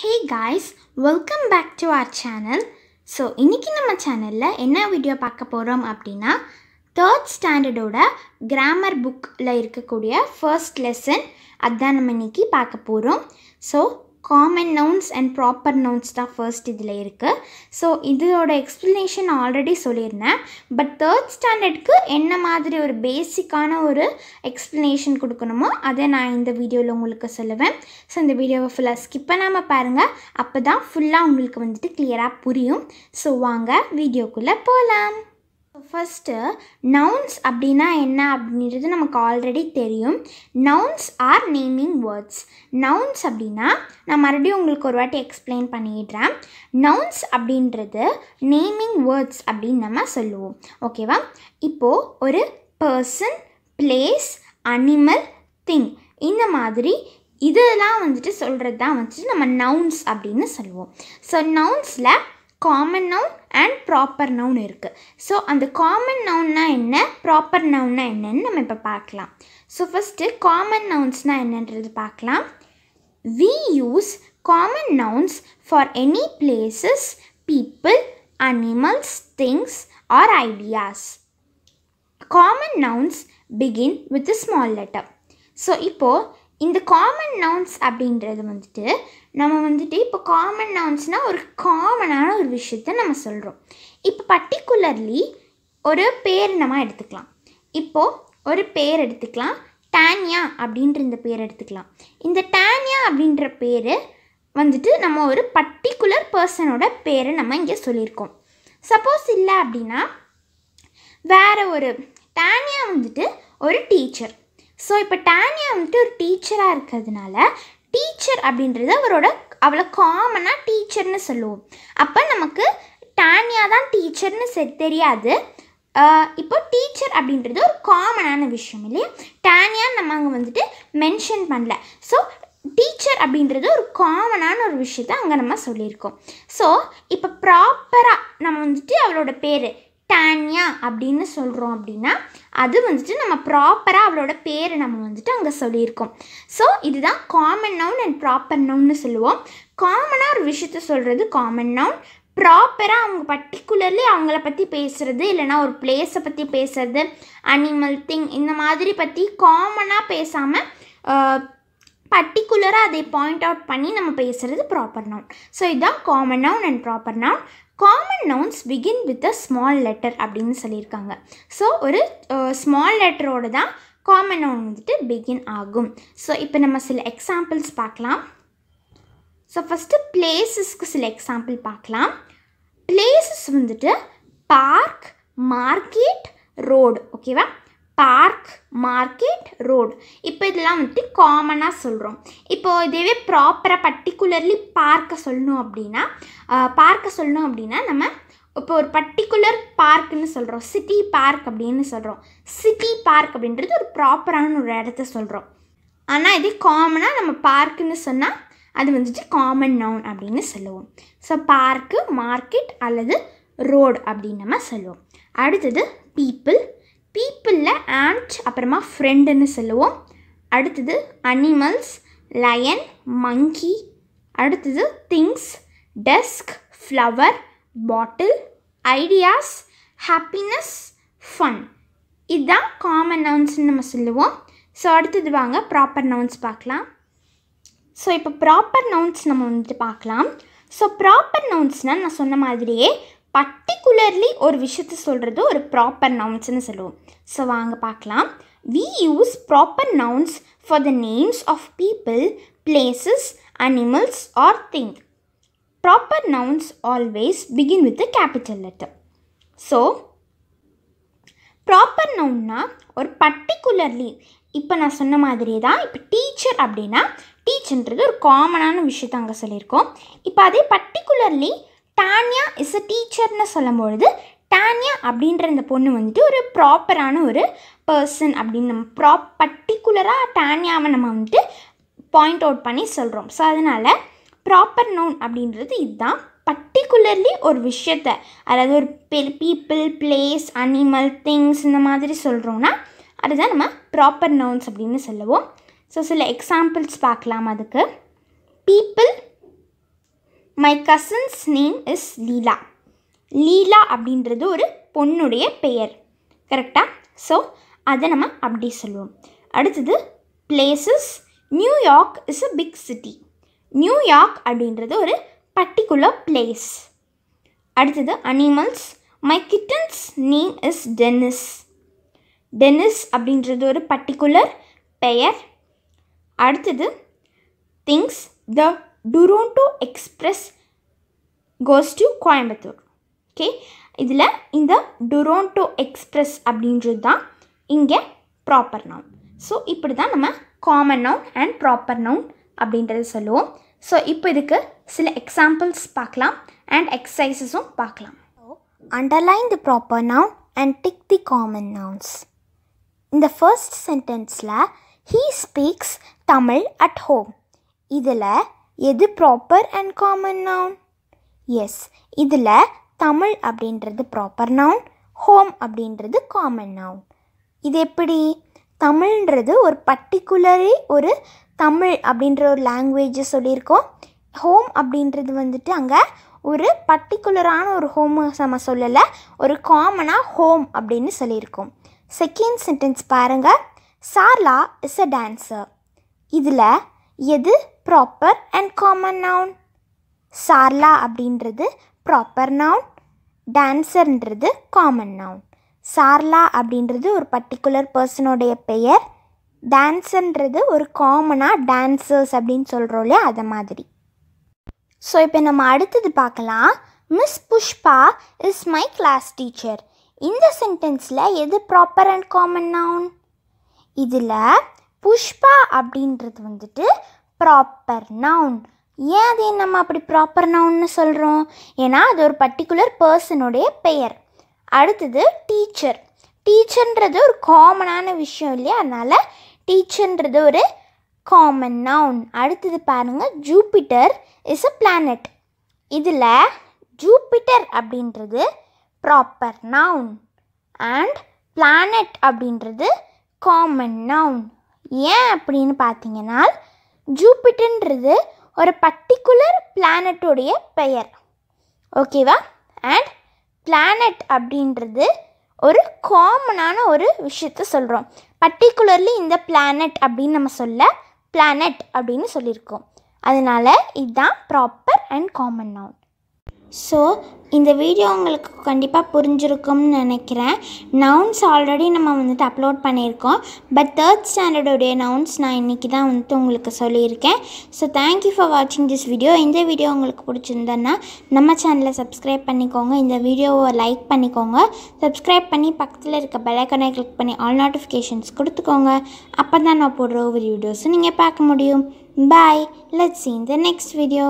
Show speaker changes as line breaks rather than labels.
hey guys welcome back to our channel so இன்றைக்கி நம்ம சேனலில் என்ன வீடியோ பார்க்க போகிறோம் அப்படின்னா தேர்ட் ஸ்டாண்டர்டோட கிராமர் புக்கில் இருக்கக்கூடிய ஃபர்ஸ்ட் லெசன் அதுதான் நம்ம இன்றைக்கி பார்க்க போகிறோம் so common nouns and proper nouns தான் ஃபர்ஸ்ட் இதில் இருக்குது ஸோ இதோட எக்ஸ்ப்ளனேஷன் ஆல்ரெடி சொல்லியிருந்தேன் பட் தேர்ட் ஸ்டாண்டர்டுக்கு என்ன மாதிரி ஒரு பேசிக்கான ஒரு எக்ஸ்ப்ளனேஷன் கொடுக்கணுமோ அதை நான் இந்த வீடியோவில் உங்களுக்கு சொல்லுவேன் ஸோ இந்த வீடியோவை ஃபுல்லாக ஸ்கிப் பண்ணாமல் பாருங்கள் அப்போ தான் ஃபுல்லாக உங்களுக்கு வந்துட்டு கிளியராக புரியும் ஸோ வாங்க வீடியோக்குள்ளே போகலாம் ஃபஸ்ட்டு நவுன்ஸ் அப்படின்னா என்ன அப்படின்றது நமக்கு ஆல்ரெடி தெரியும் nouns are naming words nouns அப்படின்னா நான் மறுபடியும் உங்களுக்கு ஒரு வாட்டி எக்ஸ்பிளைன் பண்ணிடுறேன் நவுன்ஸ் அப்படின்றது நேமிங் வேர்ட்ஸ் அப்படின்னு நம்ம சொல்லுவோம் ஓகேவா இப்போது ஒரு பர்சன் பிளேஸ் அனிமல் திங் இந்த மாதிரி இதெல்லாம் வந்துட்டு சொல்கிறது தான் வந்துட்டு நம்ம நவுன்ஸ் அப்படின்னு சொல்லுவோம் ஸோ நவுன்ஸில் common noun and proper noun இருக்குது ஸோ அந்த காமன் நவுன்னா என்ன ப்ராப்பர் நவுன்னா என்னன்னு நம்ம இப்போ பார்க்கலாம் ஸோ ஃபஸ்ட்டு காமன் நவுன்ஸ்னால் என்னன்றது பார்க்கலாம் we use common nouns for any places people animals things or ideas common nouns begin with small letter so இப்போது இந்த காமன் நவுன்ஸ் அப்படின்றது வந்துட்டு நம்ம வந்துட்டு இப்போ காமன் நவுன்ஸ்னால் ஒரு காமனான ஒரு விஷயத்த நம்ம சொல்கிறோம் இப்போ பர்டிகுலர்லி ஒரு பேர் நம்ம எடுத்துக்கலாம் இப்போது ஒரு பேர் எடுத்துக்கலாம் டேன்யா அப்படின்ற இந்த பேர் எடுத்துக்கலாம் இந்த டேன்யா அப்படின்ற பேர் வந்துட்டு நம்ம ஒரு பர்டிகுலர் பர்சனோட பேரை நம்ம இங்கே சொல்லியிருக்கோம் சப்போஸ் இல்லை அப்படின்னா வேறு ஒரு டேனியா வந்துட்டு ஒரு டீச்சர் ஸோ இப்போ டேனியா வந்துட்டு ஒரு டீச்சராக இருக்கிறதுனால டீச்சர் அப்படின்றது அவரோட அவளை காமனாக டீச்சர்னு சொல்லுவோம் அப்போ நமக்கு டானியா தான் டீச்சர்னு செ தெரியாது இப்போ டீச்சர் அப்படின்றது ஒரு காமனான விஷயம் இல்லையா டானியான்னு நம்ம அங்கே வந்துட்டு மென்ஷன் பண்ணல ஸோ டீச்சர் அப்படின்றது ஒரு காமனான ஒரு விஷயத்த அங்கே நம்ம சொல்லியிருக்கோம் ஸோ இப்போ ப்ராப்பராக நம்ம வந்துட்டு அவளோட பேர் டானியா அப்படின்னு சொல்கிறோம் அப்படின்னா அது வந்துட்டு நம்ம ப்ராப்பராக அவளோட பேர் நம்ம வந்துட்டு அங்கே சொல்லியிருக்கோம் ஸோ இதுதான் காமன் நவுன் அண்ட் ப்ராப்பர் நவுன்னு சொல்லுவோம் காமனாக ஒரு விஷயத்த சொல்கிறது காமன் நவுன் ப்ராப்பராக அவங்க பர்டிகுலர்லி அவங்கள பற்றி பேசுகிறது இல்லைனா ஒரு பிளேஸை பற்றி பேசுகிறது அனிமல் திங் இந்த மாதிரி பற்றி காமனாக பேசாமல் பர்டிகுலராக அதை பாயிண்ட் அவுட் பண்ணி நம்ம பேசுகிறது ப்ராப்பர் நவுன் ஸோ இதுதான் common noun and proper noun common nouns begin with a small letter அப்படின்னு சொல்லியிருக்காங்க ஸோ ஒரு ஸ்மால் லெட்டரோடு தான் காமன் நவுன் வந்துட்டு பிகின் ஆகும் ஸோ இப்போ நம்ம சில எக்ஸாம்பிள்ஸ் பார்க்கலாம் ஸோ ஃபஸ்ட்டு பிளேஸஸ்க்கு சில எக்ஸாம்பிள் பார்க்கலாம் பிளேஸஸ் வந்துட்டு பார்க் மார்க்கெட் ரோடு ஓகேவா பார்க் மார்க்கெட் ரோடு இப்போ இதெல்லாம் வந்துட்டு காமனாக சொல்கிறோம் இப்போது இதுவே ப்ராப்பராக பர்டிகுலர்லி பார்க்கை சொல்லணும் அப்படின்னா பார்க்கை சொல்லணும் அப்படின்னா நம்ம இப்போ ஒரு பர்டிகுலர் பார்க்குன்னு சொல்கிறோம் சிட்டி பார்க் அப்படின்னு சொல்கிறோம் சிட்டி பார்க் அப்படின்றது ஒரு ப்ராப்பரான ஒரு இடத்த சொல்கிறோம் ஆனால் இது காமனாக நம்ம பார்க்குன்னு சொன்னால் அது வந்துட்டு காமன் நவுன் அப்படின்னு சொல்லுவோம் ஸோ பார்க்கு மார்க்கெட் அல்லது ரோடு அப்படின்னு நம்ம சொல்லுவோம் அடுத்தது பீப்புள் பீப்புளில் ஆண்ட் அப்புறமா ஃப்ரெண்டுன்னு சொல்லுவோம் அடுத்தது அனிமல்ஸ் லயன் மங்கி அடுத்தது things desk flower bottle ideas happiness fun இதுதான் காமன் நவுன்ஸ்னு நம்ம சொல்லுவோம் ஸோ அடுத்தது வாங்க ப்ராப்பர் நவுன்ஸ் பார்க்கலாம் ஸோ இப்போ ப்ராப்பர் நவுன்ஸ் நம்ம வந்துட்டு பார்க்கலாம் ஸோ ப்ராப்பர் நவுன்ஸ்னால் நான் சொன்ன மாதிரியே பர்டிகுலர்லி ஒரு விஷயத்தை சொல்கிறது ஒரு ப்ராப்பர் நவுன்ஸ்னு சொல்லுவோம் ஸோ வாங்க பார்க்கலாம் we use proper nouns for the names of people places animals or thing proper nouns always begin with capital letter so proper நவுன்னா ஒரு பர்டிகுலர்லி இப்போ நான் சொன்ன மாதிரியே தான் இப்போ டீச்சர் அப்படின்னா டீச்சர்ன்றது ஒரு காமனான விஷயத்தை அங்கே சொல்லியிருக்கோம் இப்போ அதே பர்டிகுலர்லி டான்யா இஸ் அ டீச்சர்னு சொல்லும் பொழுது டான்யா அப்படின்ற இந்த பொண்ணு வந்துட்டு ஒரு ப்ராப்பரான ஒரு பர்சன் அப்படின்னு நம்ம ப்ராப் பர்டிகுலராக டான்யாவை நம்ம வந்துட்டு பாயிண்ட் அவுட் பண்ணி சொல்கிறோம் ஸோ அதனால் ப்ராப்பர் நோன் அப்படின்றது இதுதான் பர்டிகுலர்லி ஒரு விஷயத்த அதாவது ஒரு பீப்புள் பிளேஸ் அனிமல் திங்ஸ் இந்த மாதிரி சொல்கிறோன்னா அதுதான் நம்ம ப்ராப்பர் நோன்ஸ் அப்படின்னு சொல்லுவோம் ஸோ சில எக்ஸாம்பிள்ஸ் பார்க்கலாம் அதுக்கு people my cousin's name is Leela Leela அப்படின்றது ஒரு பொண்ணுடைய பெயர் கரெக்டாக ஸோ அதை நம்ம அப்படி சொல்லுவோம் அடுத்தது places New York is a big city New York அப்படின்றது ஒரு பர்டிகுலர் பிளேஸ் அடுத்தது animals my kittens name is tennis tennis அப்படின்றது ஒரு பர்டிகுலர் பெயர் அடுத்தது things the டுரோண்டோ express goes to Coimbatore okay இதில் இந்த டொரோண்டோ எக்ஸ்பிரஸ் அப்படின்றது தான் இங்கே ப்ராப்பர் நவுன் ஸோ இப்படி தான் நம்ம common noun and proper noun அப்படின்றத சொல்லுவோம் ஸோ இப்போ இதுக்கு சில எக்ஸாம்பிள்ஸ் பார்க்கலாம் அண்ட் எக்ஸசைஸஸும் பார்க்கலாம் underline the proper noun and tick the common nouns இந்த ஃபர்ஸ்ட் சென்டென்ஸில் he speaks Tamil at home இதில் எது proper and common noun yes இதில் தமிழ் அப்படின்றது ப்ராப்பர் நவுன் ஹோம் அப்படின்றது காமன் நவுன் இது எப்படி தமிழ்ன்றது ஒரு பர்டிகுலரே ஒரு தமிழ் அப்படின்ற ஒரு லாங்குவேஜை சொல்லியிருக்கோம் ஹோம் அப்படின்றது வந்துட்டு அங்கே ஒரு பர்டிகுலரான ஒரு ஹோம் நம்ம சொல்லலை ஒரு காமனாக ஹோம் அப்படின்னு சொல்லியிருக்கோம் செகண்ட் சென்டென்ஸ் பாருங்கள் சார்லா இஸ் அ டான்ஸர் இதில் எது proper and common noun Charla அப்படின்றது ப்ராப்பர் நவுன் டான்ஸர்ன்றது காமன் நவுன் சார்லா அப்படின்றது ஒரு பர்டிகுலர் பர்சனோடைய பெயர் டான்ஸ்ன்றது ஒரு காமனாக டான்ஸர்ஸ் அப்படின்னு சொல்கிறோம் இல்லையா அதை மாதிரி ஸோ இப்போ நம்ம அடுத்தது பார்க்கலாம் Miss Pushpa is my class teacher இந்த சென்டென்ஸில் எது ப்ராப்பர் அண்ட் காமன் நவுன் இதில் புஷ்பா அப்படின்றது வந்துட்டு ப்ராப்பர் நவுன் ஏன் அது நம்ம அப்படி ப்ராப்பர் நவுன்னு சொல்கிறோம் ஏன்னா அது ஒரு பர்டிகுலர் பர்சனுடைய பெயர் அடுத்தது டீச்சர் டீச்சர்ன்றது ஒரு காமனான விஷயம் இல்லையா அதனால் டீச்சர்ன்றது ஒரு காமன் நவுன் அடுத்தது பாருங்கள் ஜூப்பிட்டர் இஸ் அ பிளானட் இதில் ஜூப்பிட்டர் அப்படின்றது ப்ராப்பர் நவுன் அண்ட் பிளானட் அப்படின்றது காமன் நவுன் ஏன் அப்படின்னு பார்த்தீங்கன்னா ஜூபிட்டன்றது ஒரு பர்டிகுலர் பிளானட்டுடைய பெயர் ஓகேவா அண்ட் பிளானட் அப்படின்றது ஒரு காமனான ஒரு விஷயத்த சொல்கிறோம் பர்டிகுலர்லி இந்த பிளானட் அப்படின்னு நம்ம சொல்ல பிளானட் அப்படின்னு சொல்லியிருக்கோம் அதனால் இதுதான் proper and common noun so இந்த வீடியோ உங்களுக்கு கண்டிப்பாக புரிஞ்சிருக்கும்னு நினைக்கிறேன் நவுன்ஸ் ஆல்ரெடி நம்ம வந்துட்டு அப்லோட் பண்ணியிருக்கோம் பட் தேர்ட் ஸ்டாண்டர்டோடைய நவுன்ஸ் நான் இன்றைக்கி தான் வந்துட்டு உங்களுக்கு சொல்லியிருக்கேன் ஸோ தேங்க்யூ ஃபார் வாட்சிங் திஸ் வீடியோ இந்த வீடியோ உங்களுக்கு பிடிச்சிருந்தேன்னா நம்ம சேனலை சப்ஸ்கிரைப் பண்ணிக்கோங்க இந்த வீடியோவை லைக் பண்ணிக்கோங்க சப்ஸ்கிரைப் பண்ணி பக்கத்தில் இருக்க பெலைக்கனை கிளிக் பண்ணி ஆல் நோட்டிஃபிகேஷன்ஸ் கொடுத்துக்கோங்க அப்போ தான் நான் போடுற ஒவ்வொரு வீடியோஸும் நீங்கள் பார்க்க முடியும் bye let's see in the next video